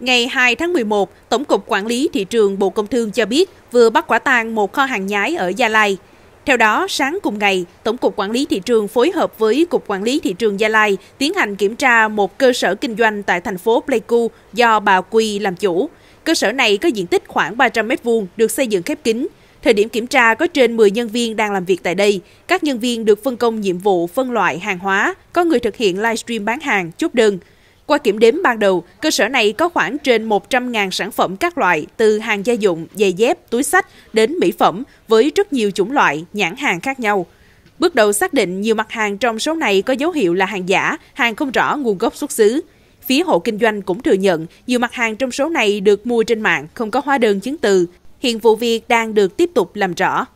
Ngày 2 tháng 11, Tổng cục Quản lý Thị trường Bộ Công Thương cho biết vừa bắt quả tang một kho hàng nhái ở Gia Lai. Theo đó, sáng cùng ngày, Tổng cục Quản lý Thị trường phối hợp với Cục Quản lý Thị trường Gia Lai tiến hành kiểm tra một cơ sở kinh doanh tại thành phố Pleiku do bà Quy làm chủ. Cơ sở này có diện tích khoảng 300 m2, được xây dựng khép kín. Thời điểm kiểm tra có trên 10 nhân viên đang làm việc tại đây. Các nhân viên được phân công nhiệm vụ phân loại hàng hóa, có người thực hiện livestream bán hàng, chốt đơn. Qua kiểm đếm ban đầu, cơ sở này có khoảng trên 100.000 sản phẩm các loại từ hàng gia dụng, giày dép, túi sách đến mỹ phẩm với rất nhiều chủng loại, nhãn hàng khác nhau. Bước đầu xác định nhiều mặt hàng trong số này có dấu hiệu là hàng giả, hàng không rõ nguồn gốc xuất xứ. Phía hộ kinh doanh cũng thừa nhận nhiều mặt hàng trong số này được mua trên mạng, không có hóa đơn chứng từ. Hiện vụ việc đang được tiếp tục làm rõ.